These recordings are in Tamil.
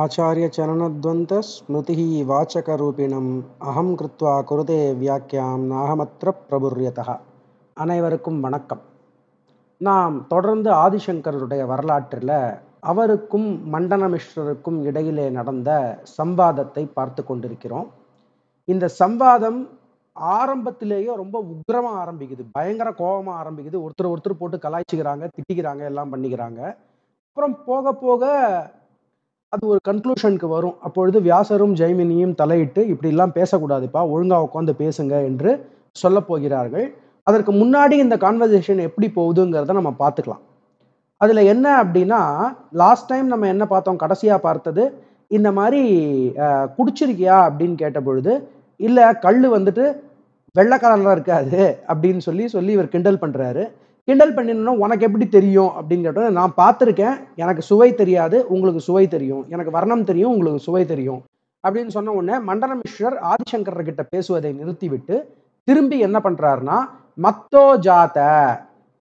வாச்சக வாச்சகரூபிணம் அகம் கிருத்வா குருதே வியாக்கியாம் நாகமத்திர பிரபுரியதா அனைவருக்கும் வணக்கம் நாம் தொடர்ந்து ஆதிசங்கருடைய வரலாற்றில் அவருக்கும் மண்டனமிஸ்ரருக்கும் இடையிலே நடந்த சம்பாதத்தை பார்த்து கொண்டிருக்கிறோம் இந்த சம்பாதம் ஆரம்பத்திலேயே ரொம்ப உக்ரமாக ஆரம்பிக்குது பயங்கர கோபமாக ஆரம்பிக்குது ஒருத்தர் ஒருத்தர் போட்டு கலாய்ச்சிக்கிறாங்க திட்டிக்கிறாங்க எல்லாம் பண்ணிக்கிறாங்க அப்புறம் போக போக அது ஒரு கன்க்ளூஷனுக்கு வரும் அப்பொழுது வியாசரும் ஜெய்மினியும் தலையிட்டு இப்படிலாம் பேசக்கூடாதுப்பா ஒழுங்காக உட்காந்து பேசுங்க என்று சொல்ல போகிறார்கள் அதற்கு முன்னாடி இந்த கான்வர்சேஷன் எப்படி போகுதுங்கிறத நம்ம பார்த்துக்கலாம் அதில் என்ன அப்படின்னா லாஸ்ட் டைம் நம்ம என்ன பார்த்தோம் கடைசியாக பார்த்தது இந்த மாதிரி குடிச்சிருக்கியா அப்படின்னு கேட்ட பொழுது இல்லை கல் வந்துட்டு வெள்ளை இருக்காது அப்படின்னு சொல்லி சொல்லி இவர் கிண்டல் பண்ணுறாரு கிண்டல் பண்ணினா உனக்கு எப்படி தெரியும் அப்படின்னு கேட்டோம் நான் பார்த்துருக்கேன் எனக்கு சுவை தெரியாது உங்களுக்கு சுவை தெரியும் எனக்கு வர்ணம் தெரியும் உங்களுக்கு சுவை தெரியும் அப்படின்னு சொன்ன உடனே மண்டன ஆதிசங்கர் ஆதிசங்கர்கிட்ட பேசுவதை நிறுத்திவிட்டு திரும்பி என்ன பண்றாருன்னா மத்தோ ஜாத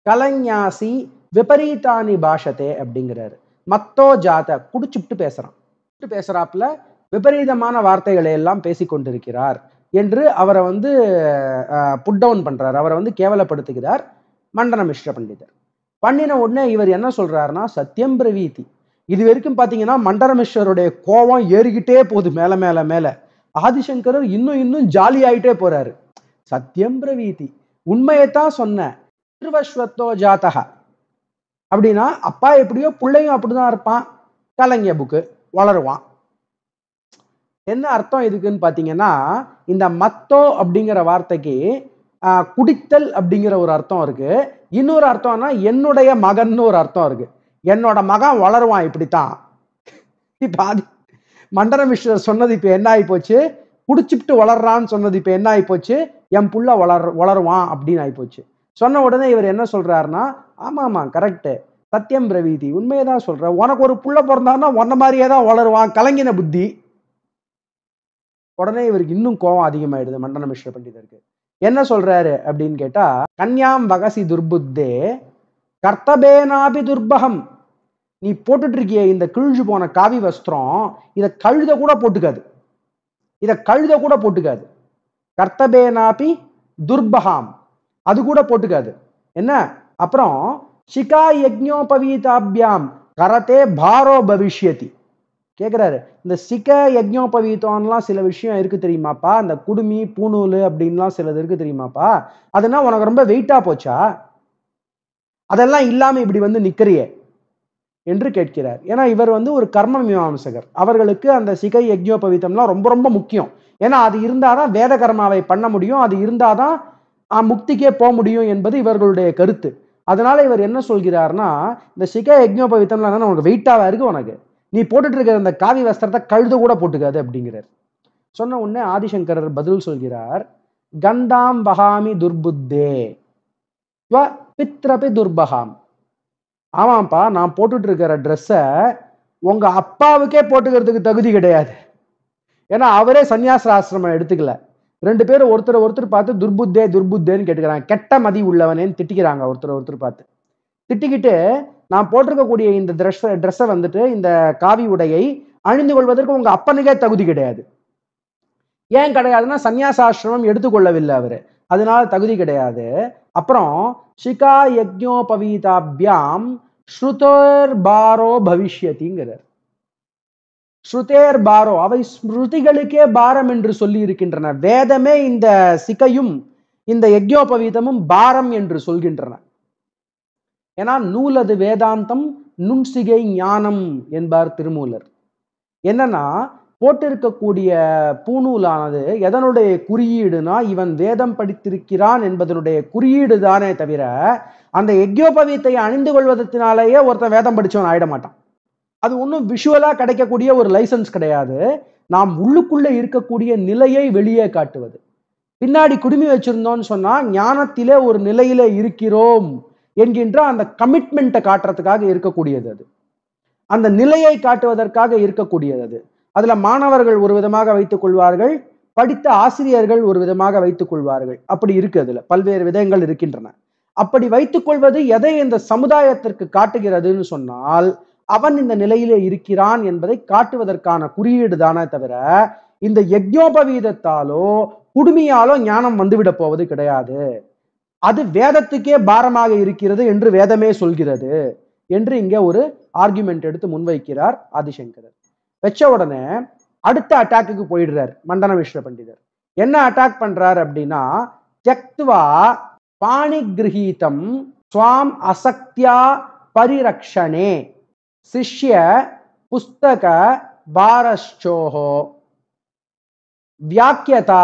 கலஞாசி விபரீதானி பாஷத்தே அப்படிங்கிறாரு மத்தோ ஜாத குடிச்சுட்டு பேசுறான் பேசுறாப்புல விபரீதமான வார்த்தைகளை எல்லாம் பேசி கொண்டிருக்கிறார் என்று அவரை வந்து புட் டவுன் பண்றார் அவரை வந்து கேவலப்படுத்துகிறார் மண்டன மிஸ்ர பண்டிதர் பண்ணின உடனே இவர் என்ன சொல்றாருன்னா சத்தியம் பிரவீதி இது வரைக்கும் பார்த்தீங்கன்னா மண்டரமேஸ்வருடைய கோபம் ஏறிக்கிட்டே போகுது மேல மேல மேல ஆதிசங்கரர் இன்னும் இன்னும் ஜாலி ஆகிட்டே போறாரு சத்தியம் பிரவீதி உண்மையைத்தான் சொன்ன திருவஸ்வத்தோ ஜாத்தகா அப்படின்னா அப்பா எப்படியோ பிள்ளையும் அப்படிதான் இருப்பான் கலைஞ புக்கு வளருவான் என்ன அர்த்தம் இதுக்குன்னு பார்த்தீங்கன்னா இந்த மத்தோ அப்படிங்கிற வார்த்தைக்கு குடித்தல் அப்படிங்கிற ஒரு அர்த்தம் இருக்கு இன்னொரு அர்த்தம்னா என்னுடைய மகன் ஒரு அர்த்தம் இருக்கு என்னோட மகன் வளருவான் இப்படித்தான் இப்ப அது மண்டன மிஸ்டர் சொன்னது இப்ப என்ன ஆகி போச்சு குடிச்சுட்டு வளர்றான்னு சொன்னது இப்ப என்ன ஆகி போச்சு என் புள்ள வளர் வளருவான் அப்படின்னு ஆகி போச்சு சொன்ன உடனே இவர் என்ன சொல்றாருன்னா ஆமா ஆமா கரெக்டு சத்தியம் பிரவீதி உண்மையை தான் சொல்ற உனக்கு ஒரு புள்ள பிறந்தான்னா உன்ன மாதிரியே தான் வளருவான் கலங்கின புத்தி உடனே இவருக்கு இன்னும் கோவம் அதிகமாயிடுது மண்டன மிஸ்ர பண்டிதருக்கு என்ன சொல்றாரு அப்படின்னு கேட்டா கன்யாம் வகசி துர்புத்தே கர்த்தபேனாபி துர்பகம் நீ போட்டுட்டு இருக்கிய இந்த கிழிஞ்சு போன காவி வஸ்திரம் இதை கழுத கூட போட்டுக்காது இதை கழுத கூட போட்டுக்காது கர்த்தபேனாபி துர்பகாம் அது கூட போட்டுக்காது என்ன அப்புறம் சிகா யஜ்ஞோபவீதாபியாம் கரத்தே பாரோ பவிஷ்யதி கேட்குறாரு இந்த சிக யஜ்ஞோபவீத்தம்லாம் சில விஷயம் இருக்குது தெரியுமாப்பா இந்த குடுமி பூணூல் அப்படின்லாம் சிலது இருக்குது தெரியுமாப்பா அதெல்லாம் உனக்கு ரொம்ப வெயிட்டாக போச்சா அதெல்லாம் இல்லாமல் இப்படி வந்து நிற்கிறியே என்று கேட்கிறார் ஏன்னா இவர் வந்து ஒரு கர்ம மீமாசகர் அவர்களுக்கு அந்த சிகை யஜ்ஞோபவீத்தம்லாம் ரொம்ப ரொம்ப முக்கியம் ஏன்னா அது இருந்தால் தான் வேத கர்மாவை பண்ண முடியும் அது இருந்தால் தான் முக்திக்கே போக முடியும் என்பது இவர்களுடைய கருத்து அதனால இவர் என்ன சொல்கிறார்னா இந்த சிகை யஜ்ஞோபவீத்தம்லாம் உனக்கு வெயிட்டாக இருக்கு உனக்கு நீ போட்டுட்டு இருக்கிற அந்த காவி வஸ்திரத்தை கழுது கூட போட்டுக்காது அப்படிங்கிறார் சொன்ன உடனே ஆதிசங்கரர் பதில் சொல்கிறார் கந்தாம் பகாமி துர்புத்தே வ பித்ரபி துர்பகாம் ஆமாம்ப்பா நான் போட்டுட்டு இருக்கிற ட்ரெஸ்ஸை உங்க அப்பாவுக்கே போட்டுக்கிறதுக்கு தகுதி கிடையாது ஏன்னா அவரே சன்னியாச ஆசிரமம் எடுத்துக்கல ரெண்டு பேரும் ஒருத்தர் ஒருத்தர் பார்த்து துர்புத்தே துர்புத்தேன்னு கேட்டுக்கிறாங்க கெட்ட மதி உள்ளவனேன்னு திட்டிக்கிறாங்க ஒருத்தர் ஒருத்தர் பார்த்து திட்டிக்கிட்டு நான் போட்டிருக்கக்கூடிய இந்த ட்ரெஸ் ட்ரெஸ்ஸை வந்துட்டு இந்த காவி உடையை அணிந்து கொள்வதற்கு உங்கள் அப்பனுக்கே தகுதி கிடையாது ஏன் கிடையாதுன்னா சன்னியாசாசிரமம் எடுத்துக்கொள்ளவில்லை அவர் அதனால தகுதி கிடையாது அப்புறம் ஷிகா யஜ்ஞோபவீதாபியாம் ஸ்ருதோர் பாரோ பவிஷ்யத்திங்கிறார் ஸ்ருதேர் பாரோ அவை ஸ்மிருதிகளுக்கே பாரம் என்று சொல்லி இருக்கின்றன வேதமே இந்த சிகையும் இந்த யஜ்ஞோபவீதமும் பாரம் என்று சொல்கின்றன ஏன்னா நூலது வேதாந்தம் நுண்சிகை ஞானம் என்பார் திருமூலர் என்னன்னா போட்டிருக்கக்கூடிய பூநூலானது எதனுடைய குறியீடுனா இவன் வேதம் படித்திருக்கிறான் என்பதனுடைய குறியீடு தானே தவிர அந்த எக்யோபவியத்தை அணிந்து கொள்வதனாலேயே ஒருத்தன் வேதம் படித்தவன் ஆயிட மாட்டான் அது ஒன்றும் விஷுவலாக கிடைக்கக்கூடிய ஒரு லைசன்ஸ் கிடையாது நாம் உள்ளுக்குள்ளே இருக்கக்கூடிய நிலையை வெளியே காட்டுவது பின்னாடி குடுமி வச்சிருந்தோம்னு சொன்னால் ஞானத்திலே ஒரு நிலையில இருக்கிறோம் என்கின்ற அந்த கமிட்மெண்ட்டை காட்டுறதுக்காக இருக்கக்கூடியது அது அந்த நிலையை காட்டுவதற்காக இருக்கக்கூடியது அது அதுல மாணவர்கள் ஒரு விதமாக வைத்துக் கொள்வார்கள் படித்த ஆசிரியர்கள் ஒரு விதமாக வைத்துக் கொள்வார்கள் அப்படி இருக்கு அதுல பல்வேறு விதங்கள் இருக்கின்றன அப்படி வைத்துக் கொள்வது எதை இந்த சமுதாயத்திற்கு காட்டுகிறதுன்னு சொன்னால் அவன் இந்த நிலையிலே இருக்கிறான் என்பதை காட்டுவதற்கான குறியீடு தானே தவிர இந்த யஜ்யோபவீதத்தாலோ குடுமையாலோ ஞானம் வந்துவிட போவது கிடையாது அது வேதத்துக்கே பாரமாக இருக்கிறது என்று வேதமே சொல்கிறது என்று இங்க ஒரு ஆர்குமெண்ட் எடுத்து முன்வைக்கிறார் ஆதிசங்கரர் வச்ச உடனே அடுத்த அட்டாக்கு போயிடுறார் மண்டன விஸ்வ பண்டிதர் என்ன அட்டாக் பண்றார் அப்படின்னா ஜக்துவா பாணி கிரகீதம் சுவாம் அசக்தியா பரிரக்ஷணே சிஷ்ய புஸ்தக பாரஸ்டோகோ வியாக்கியதா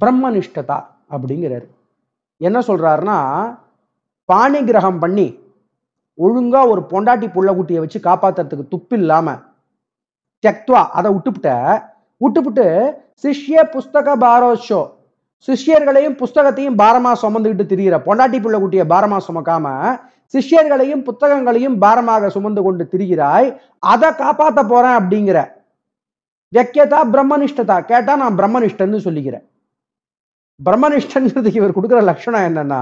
பிரம்மனிஷ்டதா அப்படிங்கிறாரு என்ன சொல்கிறாருன்னா பாணிகிரகம் பண்ணி ஒழுங்காக ஒரு பொண்டாட்டி புள்ளக்குட்டியை வச்சு காப்பாற்றுறதுக்கு துப்பு இல்லாமல் தெக்துவா அதை விட்டுப்புட்ட விட்டுப்புட்டு சிஷ்ய புஸ்தக பாரோஷோ சிஷ்யர்களையும் புஸ்தகத்தையும் பாரமாக சுமந்துக்கிட்டு திரிகிற பொண்டாட்டி பிள்ளைக்குட்டியை பாரமாக சுமக்காமல் சிஷ்யர்களையும் புத்தகங்களையும் பாரமாக சுமந்து கொண்டு திரிகிறாய் அதை காப்பாற்ற போகிறேன் அப்படிங்கிற வெக்கியதா பிரம்மனிஷ்டதா கேட்டால் நான் பிரம்மனிஷ்டன்னு சொல்லிக்கிறேன் பிரம்மனிஷ்டங்கிறதுக்கு இவர் கொடுக்குற லட்சணம் என்னன்னா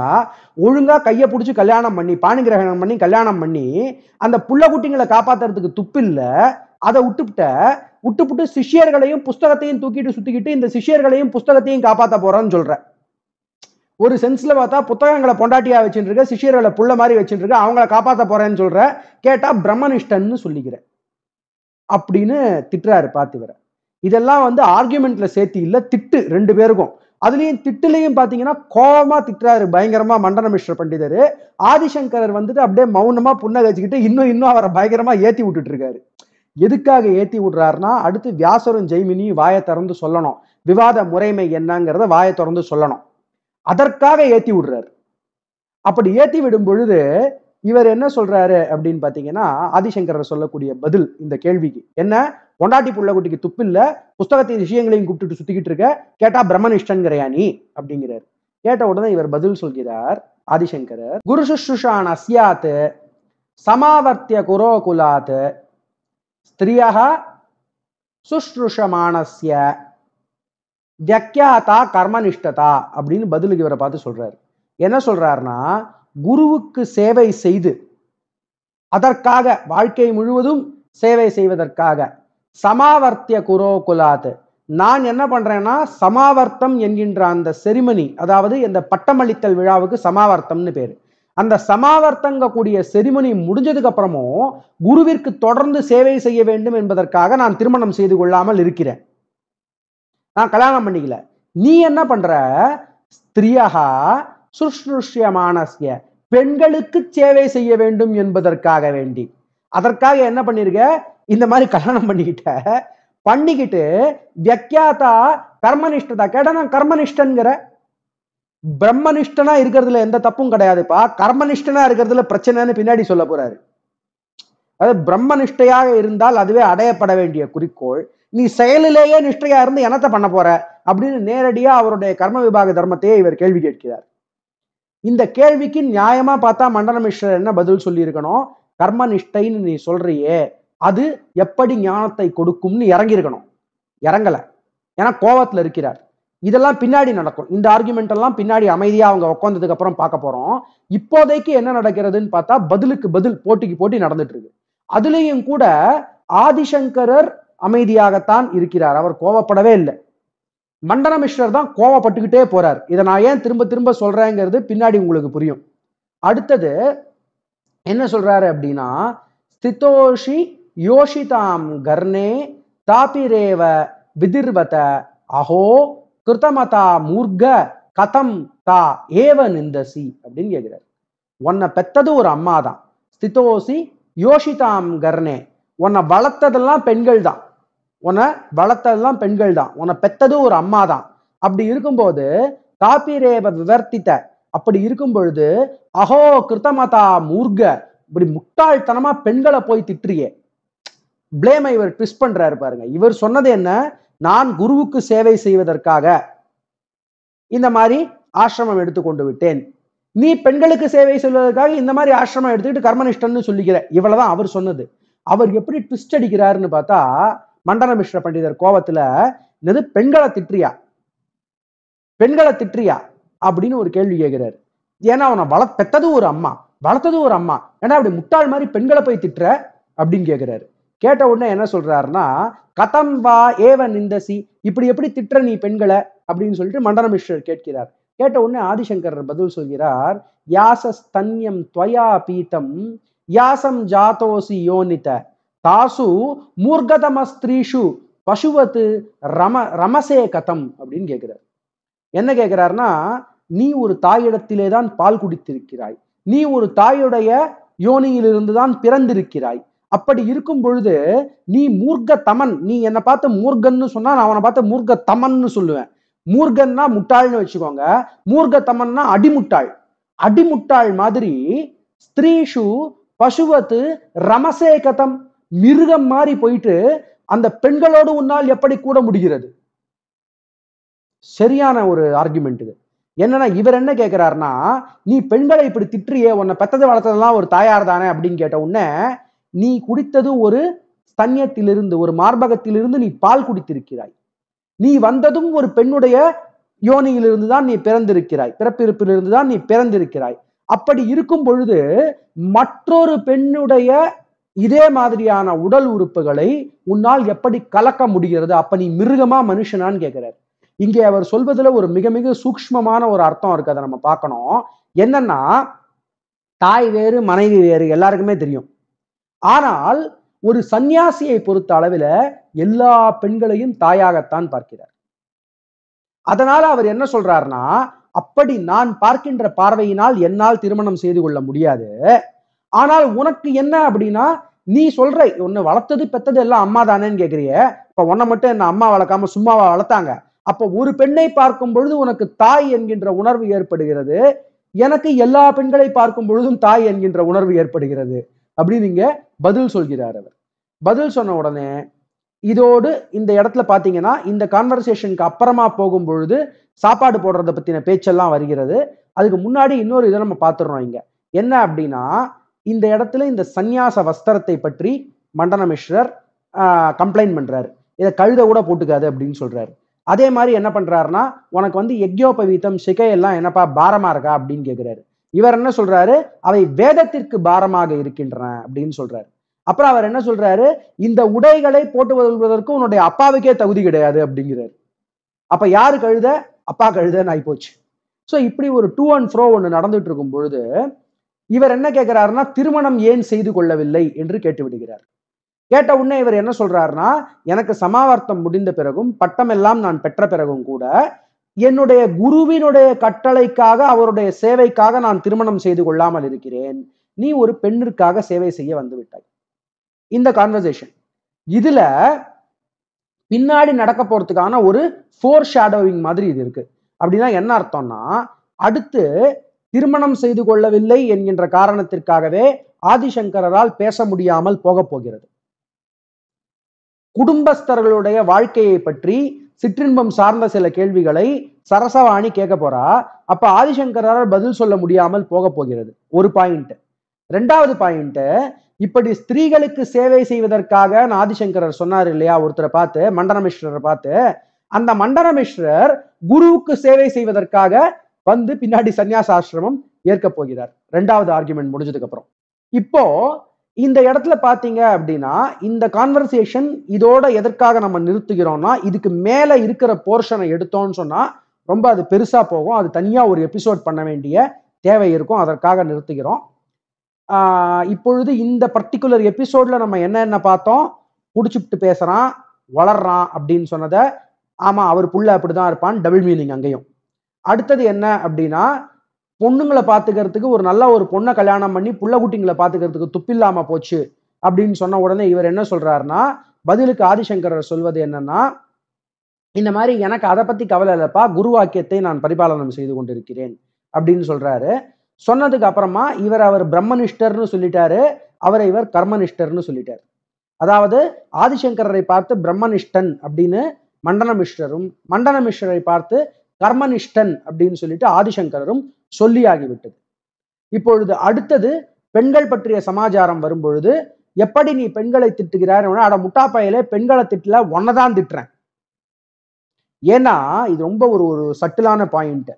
ஒழுங்காக கையை பிடிச்சி கல்யாணம் பண்ணி கிரகணம் பண்ணி கல்யாணம் பண்ணி அந்த புள்ள குட்டிங்களை காப்பாத்துறதுக்கு இல்லை அதை விட்டுவிட்ட விட்டுப்புட்டு சிஷியர்களையும் புஸ்தகத்தையும் தூக்கிட்டு சுத்திக்கிட்டு இந்த சிஷியர்களையும் புஸ்தகத்தையும் காப்பாற்ற போறான்னு சொல்ற ஒரு சென்ஸ்ல பார்த்தா புத்தகங்களை பொண்டாட்டியா வச்சுட்டு இருக்க சிஷியர்களை புள்ள மாதிரி வச்சுட்டு இருக்க அவங்கள காப்பாற்ற போறேன்னு சொல்ற கேட்டா பிரம்மனிஷ்டன்னு சொல்லிக்கிற அப்படின்னு திட்டுறாரு பார்த்து இதெல்லாம் வந்து ஆர்குமெண்ட்ல சேர்த்து இல்லை திட்டு ரெண்டு பேருக்கும் அதுலேயும் திட்டுலையும் பார்த்தீங்கன்னா கோபமாக திட்டுறாரு பயங்கரமாக மண்டன மிஸ்ர பண்டிதர் ஆதிசங்கரர் வந்துட்டு அப்படியே மௌனமாக புன்னகச்சிக்கிட்டு இன்னும் இன்னும் அவரை பயங்கரமாக ஏற்றி விட்டுட்டு இருக்காரு எதுக்காக ஏற்றி விடுறாருன்னா அடுத்து வியாசரும் ஜெய்மினியும் வாயை திறந்து சொல்லணும் விவாத முறைமை என்னங்கிறத வாயை திறந்து சொல்லணும் அதற்காக ஏற்றி விடுறாரு அப்படி ஏற்றி விடும் பொழுது இவர் என்ன சொல்றாரு அப்படின்னு பாத்தீங்கன்னா ஆதிசங்கர் சொல்லக்கூடிய பதில் இந்த கேள்விக்கு என்ன பொண்டாட்டி புள்ளகுட்டிக்கு துப்பு இல்ல புஸ்தகத்தின் விஷயங்களையும் கூப்பிட்டு சுத்திக்கிட்டு இருக்க கேட்டா பிரம்மனிஷ்டன்கிறையா நீ அப்படிங்கிறார் கேட்ட உடனே இவர் பதில் சொல்கிறார் ஆதிசங்கரர் குரு சுஷ்ருஷான் அசியாத்து சமாவர்த்திய குரோ குலாத்து ஸ்திரியா சுஷ்ருஷமானசிய வியக்கியாதா கர்மனிஷ்டதா அப்படின்னு பதிலுக்கு இவரை பார்த்து சொல்றாரு என்ன சொல்றாருன்னா குருவுக்கு சேவை செய்து அதற்காக வாழ்க்கை முழுவதும் சேவை செய்வதற்காக சமாவர்த்திய குரோ குலாது நான் என்ன பண்றேன்னா சமாவர்த்தம் என்கின்ற அந்த செரிமனி அதாவது இந்த பட்டமளித்தல் விழாவுக்கு சமாவர்த்தம்னு பேரு அந்த சமாவர்த்தங்க கூடிய செரிமனி முடிஞ்சதுக்கு அப்புறமும் குருவிற்கு தொடர்ந்து சேவை செய்ய வேண்டும் என்பதற்காக நான் திருமணம் செய்து கொள்ளாமல் இருக்கிறேன் நான் கல்யாணம் பண்ணிக்கல நீ என்ன பண்ற ஸ்திரியகா சுஷ்ருஷ்ய மானஸ்ய பெண்களுக்கு சேவை செய்ய வேண்டும் என்பதற்காக வேண்டி அதற்காக என்ன பண்ணிருக்க இந்த மாதிரி கல்யாணம் பண்ணிக்கிட்ட பண்ணிக்கிட்டு வியக்கியாத்தா கர்மனிஷ்டதா கேட்டா நான் கர்மனிஷ்டன்கிற பிரம்மனிஷ்டனா இருக்கிறதுல எந்த தப்பும் கிடையாதுப்பா கர்மனிஷ்டனா இருக்கிறதுல பிரச்சனைன்னு பின்னாடி சொல்ல போறாரு அதாவது பிரம்மனிஷ்டையாக இருந்தால் அதுவே அடையப்பட வேண்டிய குறிக்கோள் நீ செயலிலேயே நிஷ்டையா இருந்து என்னத்தை பண்ண போற அப்படின்னு நேரடியா அவருடைய கர்ம விபாக தர்மத்தையே இவர் கேள்வி கேட்கிறார் இந்த கேள்விக்கு நியாயமா பார்த்தா மண்டல மிஸ்ரர் என்ன பதில் சொல்லியிருக்கணும் கர்ம நிஷ்டைன்னு நீ சொல்றியே அது எப்படி ஞானத்தை கொடுக்கும்னு இறங்கியிருக்கணும் இறங்கல ஏன்னா கோவத்தில் இருக்கிறார் இதெல்லாம் பின்னாடி நடக்கும் இந்த ஆர்குமெண்ட் எல்லாம் பின்னாடி அமைதியாக அவங்க உட்காந்ததுக்கு அப்புறம் பார்க்க போறோம் இப்போதைக்கு என்ன நடக்கிறதுன்னு பார்த்தா பதிலுக்கு பதில் போட்டிக்கு போட்டி நடந்துட்டு இருக்கு அதுலேயும் கூட ஆதிசங்கரர் அமைதியாகத்தான் இருக்கிறார் அவர் கோவப்படவே இல்லை மண்டன மிஸ்ரர் தான் கோவப்பட்டுக்கிட்டே போறார் இதை நான் ஏன் திரும்ப திரும்ப சொல்றேங்கிறது பின்னாடி உங்களுக்கு புரியும் அடுத்தது என்ன சொல்றாரு அப்படின்னா ஸ்திதோஷி யோஷிதாம் கர்ணே தாபிரேவ விதிர்வத அஹோ கிருத்தமதா மூர்க கதம் தா ஏவ நிந்தசி அப்படின்னு கேட்கிறார் உன்னை பெத்தது ஒரு அம்மா தான் ஸ்திதோசி யோஷிதாம் கர்ணே உன்னை வளர்த்ததெல்லாம் பெண்கள் தான் உன்னை வளர்த்ததெல்லாம் பெண்கள் தான் உன்னை பெத்ததும் ஒரு அம்மா தான் அப்படி இருக்கும்போது காப்பிரேவ விவர்த்தித்த அப்படி இருக்கும் பொழுது அஹோ கிருத்தமதா மூர்க இப்படி முட்டாள்தனமா பெண்களை போய் திட்டுறியே பிளேம இவர் ட்விஸ்ட் பண்றாரு பாருங்க இவர் சொன்னது என்ன நான் குருவுக்கு சேவை செய்வதற்காக இந்த மாதிரி ஆசிரமம் எடுத்துக்கொண்டு விட்டேன் நீ பெண்களுக்கு சேவை செய்வதற்காக இந்த மாதிரி ஆசிரமம் எடுத்துக்கிட்டு கர்மனிஷ்டன்னு சொல்லிக்கிற இவ்வளவுதான் அவர் சொன்னது அவர் எப்படி ட்விஸ்ட் அடிக்கிறாருன்னு பார்த்தா மண்டல மிஸ்ர பண்டிதர் கோபத்துல என்னது பெண்களை திட்டியா பெண்களை திட்டியா அப்படின்னு ஒரு கேள்வி கேட்கிறார் ஏன்னா அவனை வள பெத்ததும் ஒரு அம்மா வளர்த்ததும் ஒரு அம்மா ஏன்னா அப்படி முட்டாள் மாதிரி பெண்களை போய் திட்டுற அப்படின்னு கேட்கிறாரு கேட்ட உடனே என்ன சொல்றாருன்னா கதம் வா ஏவ நிந்தசி இப்படி எப்படி திட்டுற நீ பெண்களை அப்படின்னு சொல்லிட்டு மண்டல மிஸ்ரர் கேட்கிறார் கேட்ட உடனே ஆதிசங்கரர் பதில் சொல்கிறார் யாசஸ்தன்யம் துவயா பீத்தம் யாசம் ஜாதோசி யோனித தாசு மூர்கதம ஸ்திரீஷு பசுவத்து ரம ரமசே கதம் அப்படின்னு கேட்கிறார் என்ன கேட்கிறாருன்னா நீ ஒரு தாயிடத்திலே தான் பால் குடித்திருக்கிறாய் நீ ஒரு தாயுடைய யோனியிலிருந்து தான் பிறந்திருக்கிறாய் அப்படி இருக்கும் பொழுது நீ மூர்க்க தமன் நீ என்னை பார்த்து மூர்கன்னு சொன்னா நான் அவனை பார்த்து மூர்க்க தமன்னு சொல்லுவேன் மூர்கன்னா முட்டாள்னு வச்சுக்கோங்க மூர்க்க தமன்னா அடிமுட்டாள் அடிமுட்டாள் மாதிரி ஸ்திரீஷு பசுவத்து ரமசே கதம் மிருகம் மாறி போயிட்டு அந்த பெண்களோடு உன்னால் எப்படி கூட முடிகிறது சரியான ஒரு ஆர்குமெண்ட் இது என்னன்னா இவர் என்ன கேட்கிறாருன்னா நீ பெண்களை இப்படி திட்டுறியே உன்னை பெத்தது வளர்த்ததெல்லாம் ஒரு தாயார் தானே அப்படின்னு கேட்ட உடனே நீ குடித்தது ஒரு தன்யத்திலிருந்து ஒரு மார்பகத்திலிருந்து நீ பால் குடித்திருக்கிறாய் நீ வந்ததும் ஒரு பெண்ணுடைய யோனியிலிருந்து தான் நீ பிறந்திருக்கிறாய் பிறப்பிருப்பிலிருந்து தான் நீ பிறந்திருக்கிறாய் அப்படி இருக்கும் பொழுது மற்றொரு பெண்ணுடைய இதே மாதிரியான உடல் உறுப்புகளை உன்னால் எப்படி கலக்க முடிகிறது அப்ப நீ மிருகமா மனுஷனான்னு கேட்கிறார் இங்கே அவர் சொல்வதுல ஒரு மிக மிக சூக்மமான ஒரு அர்த்தம் இருக்கு அதை நம்ம பார்க்கணும் என்னன்னா தாய் வேறு மனைவி வேறு எல்லாருக்குமே தெரியும் ஆனால் ஒரு சந்நியாசியை பொறுத்த அளவில எல்லா பெண்களையும் தாயாகத்தான் பார்க்கிறார் அதனால அவர் என்ன சொல்றாருன்னா அப்படி நான் பார்க்கின்ற பார்வையினால் என்னால் திருமணம் செய்து கொள்ள முடியாது ஆனால் உனக்கு என்ன அப்படின்னா நீ சொல்ற ஒன்னு வளர்த்தது பெத்தது எல்லாம் அம்மா தானேன்னு கேட்குறிய இப்ப உன்னை மட்டும் என்ன அம்மா வளர்க்காம சும்மாவா வளர்த்தாங்க அப்போ ஒரு பெண்ணை பார்க்கும் பொழுது உனக்கு தாய் என்கின்ற உணர்வு ஏற்படுகிறது எனக்கு எல்லா பெண்களை பார்க்கும் பொழுதும் தாய் என்கின்ற உணர்வு ஏற்படுகிறது அப்படின்னு நீங்க பதில் சொல்கிறார் அவர் பதில் சொன்ன உடனே இதோடு இந்த இடத்துல பாத்தீங்கன்னா இந்த கான்வர்சேஷனுக்கு அப்புறமா போகும் பொழுது சாப்பாடு போடுறத பத்தின பேச்செல்லாம் வருகிறது அதுக்கு முன்னாடி இன்னொரு இதை நம்ம பார்த்துடுறோம் இங்க என்ன அப்படின்னா இந்த இடத்துல இந்த சந்நியாச வஸ்திரத்தை பற்றி மண்டன கம்ப்ளைண்ட் பண்ணுறாரு இதை கழுத கூட போட்டுக்காது அப்படின்னு சொல்கிறாரு அதே மாதிரி என்ன பண்ணுறாருன்னா உனக்கு வந்து எக்யோபவீத்தம் சிகையெல்லாம் என்னப்பா பாரமாக இருக்கா அப்படின்னு கேட்குறாரு இவர் என்ன சொல்றாரு அவை வேதத்திற்கு பாரமாக இருக்கின்றன அப்படின்னு சொல்றாரு அப்புறம் அவர் என்ன சொல்றாரு இந்த உடைகளை போட்டு வருவதற்கு உன்னுடைய அப்பாவுக்கே தகுதி கிடையாது அப்படிங்கிறாரு அப்ப யாரு கழுத அப்பா கழுதன்னு ஆயிப்போச்சு ஸோ இப்படி ஒரு டூ அண்ட் ஃப்ரோ ஒன்று நடந்துட்டு இருக்கும் பொழுது இவர் என்ன கேட்கிறாருன்னா திருமணம் ஏன் செய்து கொள்ளவில்லை என்று கேட்டு விடுகிறார் கேட்ட உடனே இவர் என்ன சொல்றாருன்னா எனக்கு சமாவர்த்தம் முடிந்த பிறகும் பட்டம் எல்லாம் நான் பெற்ற பிறகும் கூட என்னுடைய குருவினுடைய கட்டளைக்காக அவருடைய சேவைக்காக நான் திருமணம் செய்து கொள்ளாமல் இருக்கிறேன் நீ ஒரு பெண்ணிற்காக சேவை செய்ய வந்து விட்டாய் இந்த கான்வர்சேஷன் இதுல பின்னாடி நடக்க போறதுக்கான ஒரு ஃபோர் ஷேடோவிங் மாதிரி இது இருக்கு அப்படின்னா என்ன அர்த்தம்னா அடுத்து திருமணம் செய்து கொள்ளவில்லை என்கின்ற காரணத்திற்காகவே ஆதிசங்கரால் பேச முடியாமல் போக போகிறது குடும்பஸ்தர்களுடைய வாழ்க்கையை பற்றி சிற்றின்பம் சார்ந்த சில கேள்விகளை சரசவாணி கேட்க போறா அப்ப ஆதிசங்கரால் பதில் சொல்ல முடியாமல் போக போகிறது ஒரு பாயிண்ட் ரெண்டாவது பாயிண்ட் இப்படி ஸ்திரீகளுக்கு சேவை செய்வதற்காக ஆதிசங்கரர் சொன்னார் இல்லையா ஒருத்தரை பார்த்து மண்டன பார்த்து அந்த மண்டன குருவுக்கு சேவை செய்வதற்காக வந்து பின்னாடி சன்னியாச ஆசிரமம் ஏற்க போகிறார் ரெண்டாவது ஆர்குமெண்ட் முடிஞ்சதுக்கு அப்புறம் இப்போ இந்த இடத்துல பாத்தீங்க அப்படின்னா இந்த கான்வர்சேஷன் இதோட எதற்காக நம்ம நிறுத்துகிறோம்னா இதுக்கு மேல இருக்கிற போர்ஷனை எடுத்தோம்னு சொன்னா ரொம்ப அது பெருசா போகும் அது தனியா ஒரு எபிசோட் பண்ண வேண்டிய தேவை இருக்கும் அதற்காக நிறுத்துகிறோம் இப்பொழுது இந்த பர்டிகுலர் எபிசோட்ல நம்ம என்னென்ன பார்த்தோம் குடிச்சுட்டு பேசுறான் வளர்றான் அப்படின்னு சொன்னதை ஆமா அவர் புள்ள அப்படிதான் இருப்பான் டபுள் மீனிங் அங்கேயும் அடுத்தது என்ன அப்படின்னா பொண்ணுங்களை பார்த்துக்கிறதுக்கு ஒரு நல்ல ஒரு பொண்ணை கல்யாணம் பண்ணி புள்ள குட்டிங்களை பார்த்துக்கிறதுக்கு துப்பில்லாம போச்சு அப்படின்னு சொன்ன உடனே இவர் என்ன சொல்றாருன்னா பதிலுக்கு ஆதிசங்கரர் சொல்வது என்னன்னா இந்த மாதிரி எனக்கு அதை பத்தி கவலை இல்லைப்பா குருவாக்கியத்தை நான் பரிபாலனம் செய்து கொண்டிருக்கிறேன் அப்படின்னு சொல்றாரு சொன்னதுக்கு அப்புறமா இவர் அவர் பிரம்மனிஷ்டர்னு சொல்லிட்டாரு அவரை இவர் கர்மனிஷ்டர்னு சொல்லிட்டார் அதாவது ஆதிசங்கரரை பார்த்து பிரம்மனிஷ்டன் அப்படின்னு மண்டனமிஷ்டரும் மண்டனமிஷ்டரை பார்த்து கர்மனிஷ்டன் அப்படின்னு சொல்லிட்டு ஆதிசங்கரரும் சொல்லியாகிவிட்டது இப்பொழுது அடுத்தது பெண்கள் பற்றிய சமாச்சாரம் வரும்பொழுது எப்படி நீ பெண்களை திட்டுகிறார் அட முட்டாப்பையில பெண்களை திட்டல ஒன்னதான் திட்டுறேன் ஏன்னா இது ரொம்ப ஒரு ஒரு சட்டிலான பாயிண்ட்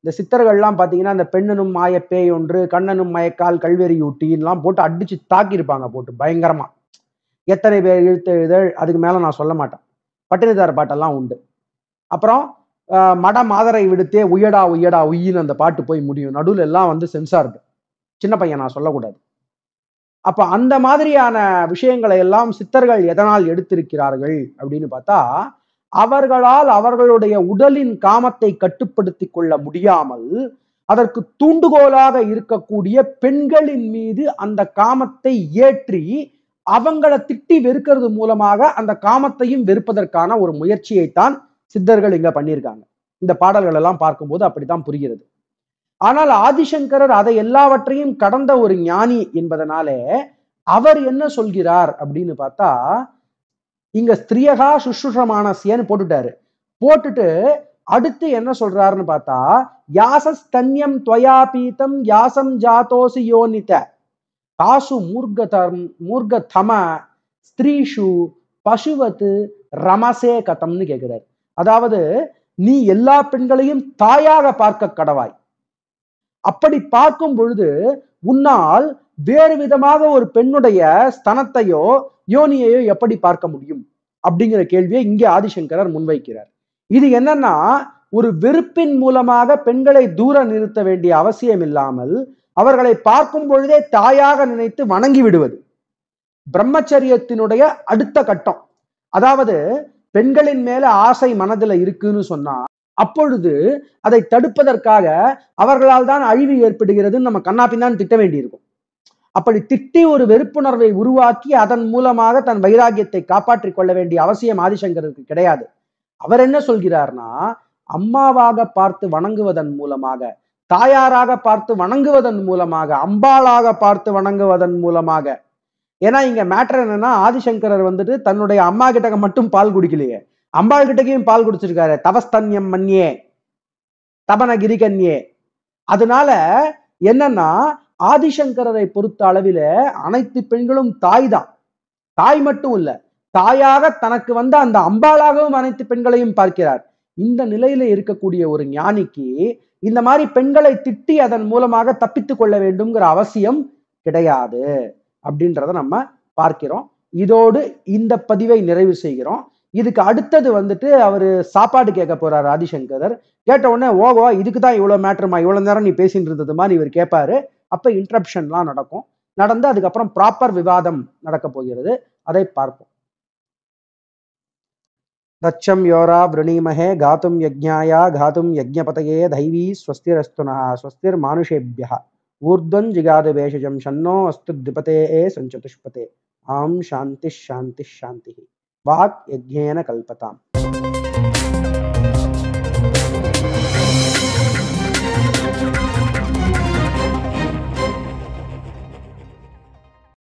இந்த சித்தர்கள்லாம் பார்த்தீங்கன்னா அந்த பெண்ணனும் மாய பேய் ஒன்று கண்ணனும் மயக்கால் கல்வெறியூட்டின்லாம் போட்டு அடிச்சு தாக்கியிருப்பாங்க போட்டு பயங்கரமா எத்தனை பேர் இழுத்த இதழ் அதுக்கு மேலே நான் சொல்ல மாட்டேன் பட்டினத்தார் பாட்டெல்லாம் உண்டு அப்புறம் மட மாதரை விடுத்தே உயடா உயடா உயின்னு அந்த பாட்டு போய் முடியும் நடுவில் எல்லாம் வந்து சென்சார்டு சின்ன பையன் நான் சொல்லக்கூடாது அப்ப அந்த மாதிரியான விஷயங்களை எல்லாம் சித்தர்கள் எதனால் எடுத்திருக்கிறார்கள் அப்படின்னு பார்த்தா அவர்களால் அவர்களுடைய உடலின் காமத்தை கட்டுப்படுத்தி கொள்ள முடியாமல் அதற்கு தூண்டுகோலாக இருக்கக்கூடிய பெண்களின் மீது அந்த காமத்தை ஏற்றி அவங்கள திட்டி வெறுக்கிறது மூலமாக அந்த காமத்தையும் வெறுப்பதற்கான ஒரு முயற்சியைத்தான் சித்தர்கள் இங்க பண்ணியிருக்காங்க இந்த பாடல்கள் எல்லாம் பார்க்கும்போது அப்படித்தான் புரிகிறது ஆனால் ஆதிசங்கரர் அதை எல்லாவற்றையும் கடந்த ஒரு ஞானி என்பதனாலே அவர் என்ன சொல்கிறார் அப்படின்னு பார்த்தா இங்க ஸ்திரியகா சுஷ்ருஷமானசியன்னு போட்டுட்டாரு போட்டுட்டு அடுத்து என்ன சொல்றாருன்னு பார்த்தா யாசஸ்தன்யம் துவயா பீத்தம் யாசம் ஜாத்தோசி யோனித காசு மூர்கதம் மூர்கதம ஸ்திரீஷு பசுவத்து ரமசே கதம்னு கேட்கிறாரு அதாவது நீ எல்லா பெண்களையும் தாயாக பார்க்க கடவாய் அப்படி பார்க்கும் பொழுது உன்னால் வேறு விதமாக ஒரு பெண்ணுடைய ஸ்தனத்தையோ யோனியையோ எப்படி பார்க்க முடியும் அப்படிங்கிற கேள்வியை இங்கே ஆதிசங்கரர் முன்வைக்கிறார் இது என்னன்னா ஒரு வெறுப்பின் மூலமாக பெண்களை தூர நிறுத்த வேண்டிய அவசியம் இல்லாமல் அவர்களை பார்க்கும் பொழுதே தாயாக நினைத்து வணங்கி விடுவது பிரம்மச்சரியத்தினுடைய அடுத்த கட்டம் அதாவது பெண்களின் மேல ஆசை மனதுல இருக்குன்னு சொன்னா அப்பொழுது அதை தடுப்பதற்காக அவர்களால் தான் அழிவு ஏற்படுகிறதுன்னு நம்ம கண்ணாப்பின் தான் திட்ட வேண்டியிருக்கும் அப்படி திட்டி ஒரு வெறுப்புணர்வை உருவாக்கி அதன் மூலமாக தன் வைராகியத்தை காப்பாற்றிக் கொள்ள வேண்டிய அவசியம் ஆதிசங்கருக்கு கிடையாது அவர் என்ன சொல்கிறார்னா அம்மாவாக பார்த்து வணங்குவதன் மூலமாக தாயாராக பார்த்து வணங்குவதன் மூலமாக அம்பாளாக பார்த்து வணங்குவதன் மூலமாக ஏன்னா இங்க மேட்டர் என்னன்னா ஆதிசங்கரர் வந்துட்டு தன்னுடைய அம்மா கிட்ட மட்டும் பால் குடிக்கலையே அம்பாள் கிட்டக்கையும் பால் குடிச்சிருக்காரு தவஸ்தன்யம் மன்யே தபனகிரி கன்யே அதனால என்னன்னா ஆதிசங்கரரை பொறுத்த அளவில அனைத்து பெண்களும் தாய் தான் தாய் மட்டும் இல்ல தாயாக தனக்கு வந்த அந்த அம்பாளாகவும் அனைத்து பெண்களையும் பார்க்கிறார் இந்த நிலையில இருக்கக்கூடிய ஒரு ஞானிக்கு இந்த மாதிரி பெண்களை திட்டி அதன் மூலமாக தப்பித்து கொள்ள வேண்டும்ங்கிற அவசியம் கிடையாது அப்படின்றத நம்ம பார்க்கிறோம் இதோடு இந்த பதிவை நிறைவு செய்கிறோம் இதுக்கு அடுத்தது வந்துட்டு அவர் சாப்பாடு கேட்க போறாரு ஆதிசங்கரர் கேட்ட உடனே ஓகோ இதுக்கு தான் இவ்வளோ மேட்ருமா இவ்வளோ நேரம் நீ பேசிட்டு இருந்தது மாதிரி இவர் கேட்பாரு அப்போ இன்ட்ரப்ஷன்லாம் நடக்கும் நடந்து அதுக்கப்புறம் ப்ராப்பர் விவாதம் நடக்க போகிறது அதை பார்ப்போம் தச்சம் யோரா விருணீமகே காத்தும் யஜ்ஞாயா காத்தும் யஜ்ஞபதையே தைவி ஸ்வஸ்திரஸ்துனா ஸ்வஸ்திர் மானுஷேபியா ऊर्ध्वं जिगादवेशजं शन्नो अस्तु द्विपते ए संचतुष्पते आम शांति शांति शांति वाक् यज्ञेन कल्पताम